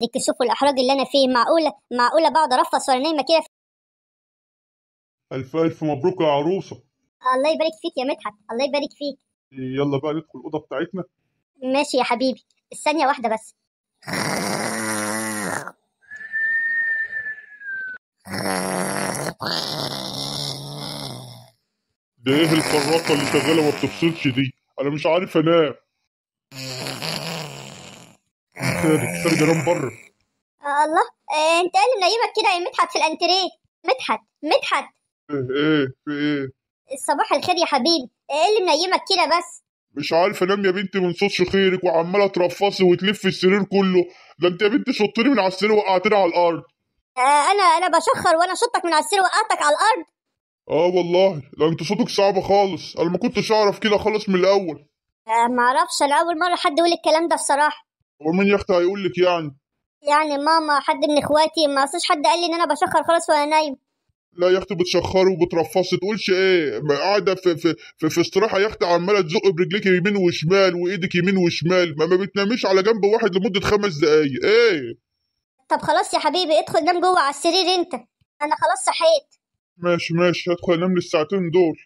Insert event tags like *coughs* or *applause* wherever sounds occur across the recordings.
ديك شوفوا الاحراج اللي انا فيه معقوله معقوله بقعد ارفص وانا نايمه كده الف الف مبروك يا عروسه الله يبارك فيك يا مدحت الله يبارك فيك يلا بقى ندخل الاوضه بتاعتنا ماشي يا حبيبي الثانيه واحده بس ده ايه الفراقه اللي شغاله ما بتفصلش دي انا مش عارف انام الدكتور الدكتور جيروم بره الله آه، انت قال نايمك كده يا يعني مدحت في الانتريه مدحت مدحت ايه ايه في ايه صباح الخير يا حبيبي آه، ايه اللي منيمك كده بس مش عارف انام يا بنتي من صوت خيرك وعماله ترفصي وتلف السرير كله ده انت يا بنتي شطتني من على السرير وقعتني على الارض آه انا انا بشخر وانا شطك من على السرير وقعتك على الارض اه والله ده انت صوتك صعب خالص انا ما كنتش اعرف كده خالص من الاول آه معرفش انا اول مره حد يقول الكلام ده بصراحه ومين يا اختي هيقول لك يعني يعني ماما حد من اخواتي ما اصلش حد قال لي ان انا بشخر خالص وانا نايم لا يا اختي بتشخري وبترفصي تقولش ايه قاعده في في في, في استراحه يا اختي عماله تزق برجليك يمين وشمال وايدك يمين وشمال ما, ما بتناميش على جنب واحد لمده خمس دقايق ايه طب خلاص يا حبيبي ادخل نام جوه على السرير انت انا خلاص صحيت ماشي ماشي هدخل انام للساعتين دول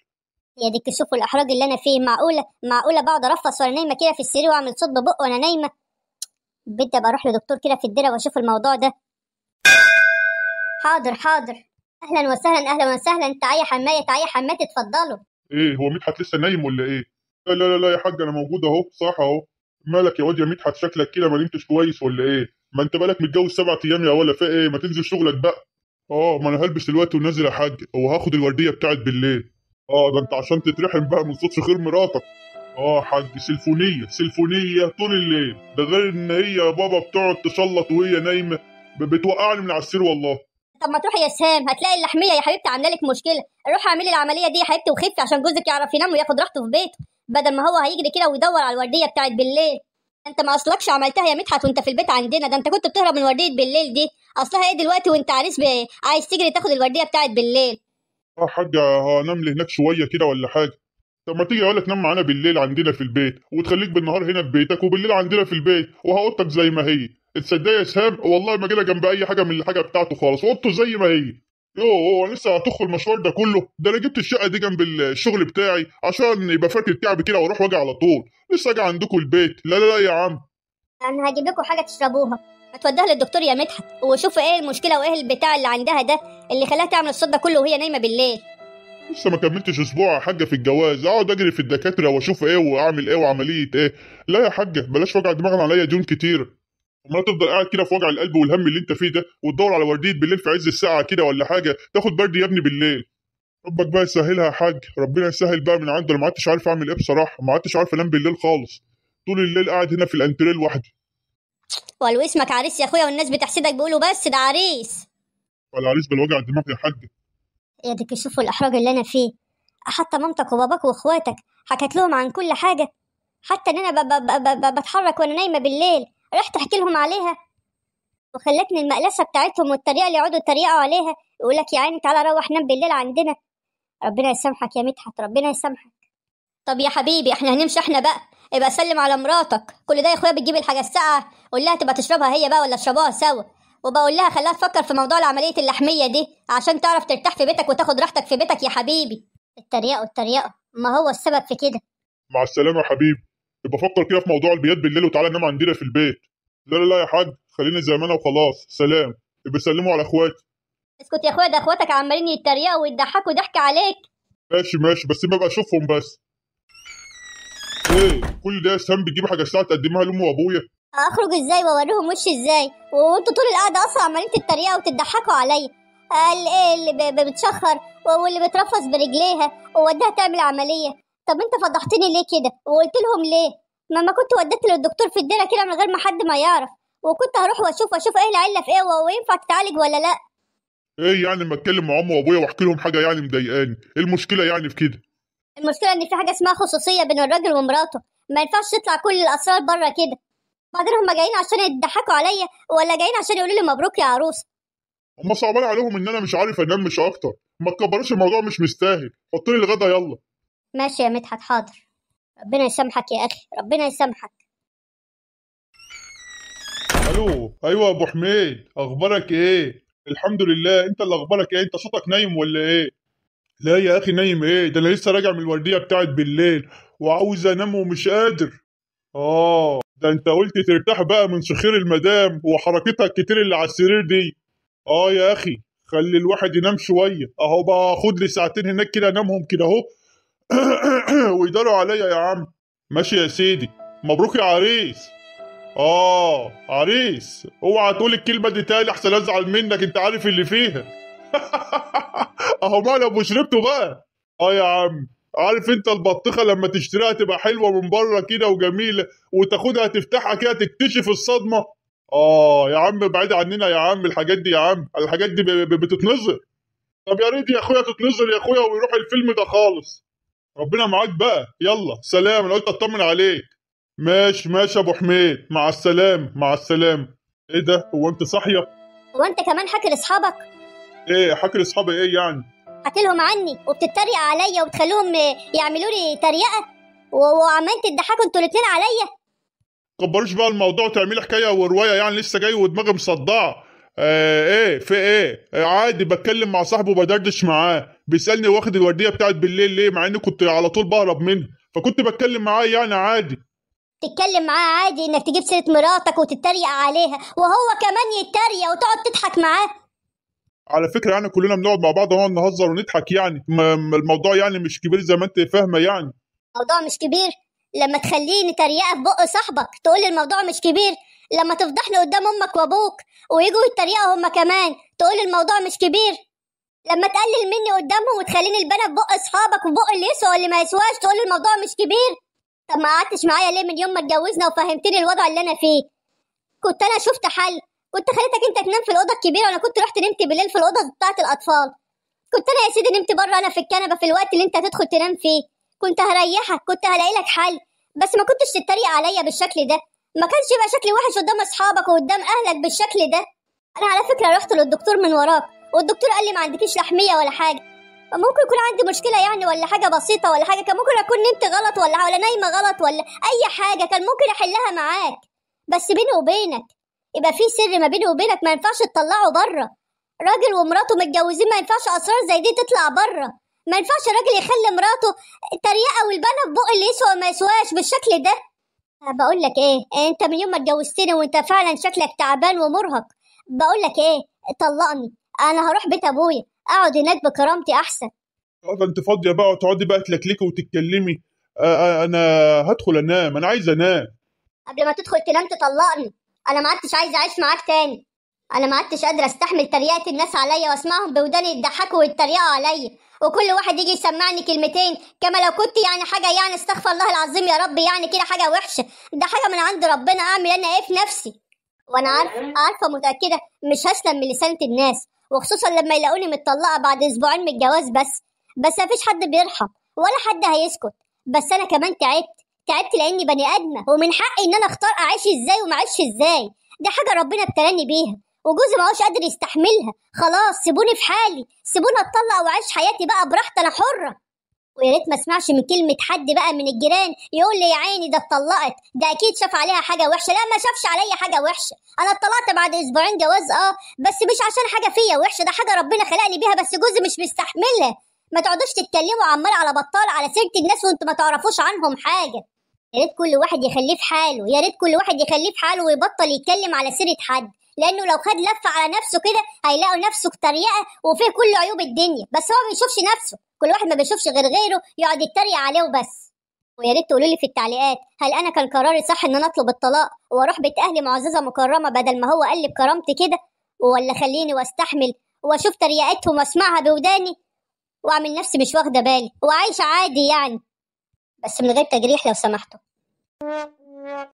يا دي الكسوف الاحراج اللي انا فيه معقوله معقوله بقعد ارفص وانا نايمه كده في السرير واعمل صوت ببق وانا نايمه بدي ابقى اروح لدكتور كده في الدره واشوف الموضوع ده حاضر حاضر اهلا وسهلا اهلا وسهلا تعالي حمايه تعالي حماتي اتفضلوا ايه هو مدحت لسه نايم ولا ايه لا لا لا يا حاج انا موجود اهو صح اهو مالك يا واد يا مدحت شكلك كده ما نمتش كويس ولا ايه ما انت بالك متجوز سبع ايام يا ولا في ايه ما تنزل شغلك بقى اه ما انا هلبس دلوقتي ونازل يا حاج وهاخد الورديه بتاعت بالليل اه ده انت عشان تترحم بقى من صوت خير مراتك اه حاج سلفونية سلفونية طول الليل ده غير ان هي يا بابا بتقعد تسلط وهي نايمه بتوقعني من على السرير والله طب ما تروحي يا سهام هتلاقي اللحميه يا حبيبتي عامله لك مشكله روحي اعملي العمليه دي يا حبيبتي وخفي عشان جوزك يعرف ينام وياخد راحته في بيته بدل ما هو هيجري كده ويدور على الورديه بتاعت بالليل انت ما اصلكش عملتها يا مدحت وانت في البيت عندنا ده انت كنت بتهرب من ورديه بالليل دي اصلها ايه دلوقتي وانت عريس عايز تجري تاخد الورديه بتاعت بالليل اه حاجه هنام لي هناك شويه كده ولا حاجه طب ما تيجي اقول لك نام معانا بالليل عندنا في البيت وتخليك بالنهار هنا في بيتك وبالليل عندنا في البيت وهقطك زي ما هي اتصدق يا اسهام والله ما جينا جنب اي حاجه من الحاجه بتاعته خالص وقطه زي ما هي يوه لسه هتخ المشوار ده كله ده انا جبت الشقه دي جنب الشغل بتاعي عشان يبقى فاكر تعب كده واروح واجي على طول لسه اجي عندكم البيت لا لا لا يا عم انا هجيب لكم حاجه تشربوها هتوديها للدكتور يا مدحت وشوف ايه المشكله وايه البتاع اللي عندها ده اللي خلاها تعمل الصوت ده كله وهي نايمه بالليل لسه ما كملتش اسبوع يا حاجه في الجواز اقعد اجري في الدكاتره واشوف ايه واعمل ايه وعمليه ايه لا يا حاجه بلاش وجع دماغنا عليا ديون كتير امال تفضل قاعد كده في وجع القلب والهم اللي انت فيه ده وتدور على ورديه بالليل في عز الساعه كده ولا حاجه تاخد برد يا ابني بالليل ربك بقى يسهلها يا حاج ربنا يسهل بقى من عنده انا ما عدتش عارف اعمل ايه بصراحه ما عدتش عارف انام بالليل خالص طول الليل قاعد هنا في الانتريل لوحدي ولو اسمك عريس يا اخويا والناس بتحسدك بيقولوا بس ده عريس ولا عريس بالوجع الدماغ يا حاج يدك يشوفوا الإحراج اللي أنا فيه حتى مامتك وباباك وإخواتك حكت لهم عن كل حاجة حتى إن أنا بتحرك وأنا نايمة بالليل رحت أحكي لهم عليها وخلتني المقلسة بتاعتهم والطريقة اللي يقعدوا يتريقوا عليها يقول لك يا عيني تعالى روح نام بالليل عندنا ربنا يسامحك يا مدحت ربنا يسامحك طب يا حبيبي احنا هنمشي احنا بقى ابقى سلم على مراتك كل ده يا اخويا بتجيب الحاجه الساقعه قول لها تبقى تشربها هي بقى ولا تشربوها سوا وبقول لها خلاها تفكر في موضوع العملية اللحمية دي عشان تعرف ترتاح في بيتك وتاخد راحتك في بيتك يا حبيبي اتريقوا اتريقوا ما هو السبب في كده مع السلامة يا حبيبي ابقى فكر كده في موضوع البيات بالليل وتعالى نام عندنا في البيت لا لا لا يا حاج خليني زي ما انا وخلاص سلام ابقى سلموا على اخواتي اسكت يا اخويا ده اخواتك عمالين يتريقوا ويضحكوا ضحك عليك ماشي ماشي بس ببقى اشوفهم بس ايه كل ده يا سام بتجيب حاجه الساعه تقدمها لامي وابويا اخرج ازاي واوريهم وشي ازاي وانتوا طول القعده اصلا عمالين تتريقوا وتضحكوا عليا قال ايه اللي بتشخر واللي بترفس برجليها ووديها تعمل عمليه طب انت فضحتني ليه كده وقلت لهم ليه ما ما كنت وديت للدكتور في الدنيا كده من غير ما حد ما يعرف وكنت هروح واشوف واشوف ايه العله في ايه وينفع تتعالج ولا لا ايه يعني ما اتكلم مع امي وابويا واحكي لهم حاجه يعني مضايقاني ايه المشكله يعني في كده المشكله ان في حاجه اسمها خصوصيه بين الراجل ومراته ما ينفعش تطلع كل الاسرار بره كده بعدين هم جايين عشان يضحكوا عليا ولا جايين عشان يقولوا لي مبروك يا عروس هم صعبان عليهم ان انا مش عارف انام مش اكتر ما تكبروش الموضوع مش مستاهل حط لي الغدا يلا ماشي يا مدحت حاضر ربنا يسامحك يا اخي ربنا يسامحك الو ايوه يا ابو حميد اخبارك ايه الحمد لله انت اللي اخبارك ايه انت صوتك نايم ولا ايه لا يا اخي نايم ايه ده انا لسه راجع من الورديه بتاعت بالليل وعاوز انام ومش قادر اه ده انت قلت ترتاح بقى من شخير المدام وحركتها الكتير اللي على السرير دي اه يا اخي خلي الواحد ينام شويه اهو بقى خد لي ساعتين هناك كده انامهم كده اهو *coughs* ويداروا عليا يا عم ماشي يا سيدي مبروك يا عريس اه عريس اوعى تقول الكلمه دي تاني احسن ازعل منك انت عارف اللي فيها *laughs* اهو مالي ابو شربته بقى اه يا عم عارف انت البطيخه لما تشتريها تبقى حلوه من بره كده وجميله وتاخدها تفتحها كده تكتشف الصدمه اه يا عم بعيد عننا يا عم الحاجات دي يا عم الحاجات دي بتتنظر طب يا ريت يا اخويا تتنظر يا اخويا ويروح الفيلم ده خالص ربنا معاك بقى يلا سلام انا قلت اطمن عليك ماشي ماشي يا ابو حميد مع السلامه مع السلامه ايه ده هو انت صاحيه هو انت كمان حاكر اصحابك ايه حاكر اصحابي ايه يعني قاتلهم عني وبتتريق عليا وبتخلوهم آه، يعملوا لي تريقه وعمال تضحكوا انتوا الاثنين عليا تكبروش بقى الموضوع تعملي حكايه وروايه يعني لسه جاي ودماغي مصدعه آه ايه في ايه إيه عادي بتكلم مع صاحبه وبدردش معاه بيسالني واخد الورديه بتاعت بالليل ليه مع اني كنت على طول بهرب منها فكنت بتكلم معاه يعني عادي تتكلم معاه عادي انك تجيب سيره مراتك وتتريق عليها وهو كمان يتريق وتقعد تضحك معاه على فكره يعني كلنا بنقعد مع بعض ونقعد نهزر ونضحك يعني الموضوع يعني مش كبير زي ما انت فاهمه يعني الموضوع مش كبير لما تخليني تريقه في بق صاحبك تقول الموضوع مش كبير لما تفضح قدام امك وابوك ويجوا يتريقوا هما كمان تقول الموضوع مش كبير لما تقلل مني قدامهم وتخليني البنا في بق اصحابك وبق اللي يسوى واللي ما يسواش تقول الموضوع مش كبير طب ما قعدتش معايا ليه من يوم ما اتجوزنا وفهمتني الوضع اللي انا فيه كنت انا شفت حل كنت خليتك انت تنام في الاوضه الكبيره وانا كنت رحت نمت بالليل في الاوضه بتاعه الاطفال كنت انا يا سيدي نمت بره انا في الكنبه في الوقت اللي انت هتدخل تنام فيه كنت هريحك كنت هلاقي لك حل بس ما كنتش تتريق عليا بالشكل ده ما كانش يبقى شكلي وحش قدام اصحابك وقدام اهلك بالشكل ده انا على فكره رحت للدكتور من وراك والدكتور قال لي ما عندكيش لحميه ولا حاجه ممكن يكون عندي مشكله يعني ولا حاجه بسيطه ولا حاجه كان ممكن اكون نمت غلط ولا ولا نايمه غلط ولا اي حاجه كان ممكن احلها معاك بس بيني وبينك يبقى في سر ما بيني وبينك ما ينفعش تطلعه بره راجل ومراته متجوزين ما ينفعش اسرار زي دي تطلع بره ما ينفعش راجل يخلي مراته تريقه والبنه في بق اللي يسوى ما يسواش بالشكل ده أه، بقول لك إيه،, ايه انت من يوم ما اتجوزتني وانت فعلا شكلك تعبان ومرهق بقول لك ايه طلقني انا هروح بيت ابويا اقعد هناك بكرامتي احسن طب أه، انت فاضيه بقى وتقعدي بقى تلكلكي وتتكلمي أه، انا هدخل انام انا عايز انام قبل ما تدخل تنام تطلقني انا ما عدتش عايزه اعيش معاك تاني انا ما عدتش قادره استحمل تريقه الناس عليا واسمعهم بوداني يضحكوا ويتريقوا عليا وكل واحد يجي يسمعني كلمتين كما لو كنت يعني حاجه يعني استغفر الله العظيم يا رب يعني كده حاجه وحشه ده حاجه من عند ربنا اعمل انا ايه في نفسي وانا عارفه عارفه متاكده مش هسلم من لسانه الناس وخصوصا لما يلاقوني متطلقه بعد اسبوعين من الجواز بس بس مفيش حد بيرحم ولا حد هيسكت بس انا كمان تعبت تعبت لاني بني ادمه ومن حقي ان انا اختار اعيش ازاي وما اعيش ازاي دي حاجه ربنا ابتلاني بيها وجوزي ما هوش قادر يستحملها خلاص سيبوني في حالي سيبوني اتطلق واعيش حياتي بقى براحتي انا حره ويا ريت ما اسمعش من كلمه حد بقى من الجيران يقول لي يا عيني ده اتطلقت ده اكيد شاف عليها حاجه وحشه لا ما شافش عليا حاجه وحشه انا اتطلقت بعد اسبوعين جواز اه بس مش عشان حاجه فيا وحشه ده حاجه ربنا خلقني بيها بس جوزي مش مستحملها ما تقعدوش تتكلموا عمال على بطال على سيره الناس وانتوا ما تعرفوش عنهم حاجه يا ريت كل واحد يخليه في حاله يا ريت كل واحد يخليه في حاله ويبطل يتكلم على سيره حد لانه لو خد لفه على نفسه كده هيلاقوا نفسه اتريقه وفيه كل عيوب الدنيا بس هو ما بيشوفش نفسه كل واحد ما بيشوفش غير غيره يقعد يتريق عليه وبس ويا ريت تقولوا لي في التعليقات هل انا كان قراري صح ان انا اطلب الطلاق واروح بيت اهلي معززه مكرمه بدل ما هو قلب كرامتي كده ولا خليني واستحمل واشوف تريقتهم واسمعها بوداني واعمل نفسي مش واخده بالي وعايشه عادي يعني بس من غير تجريح لو سمحتوا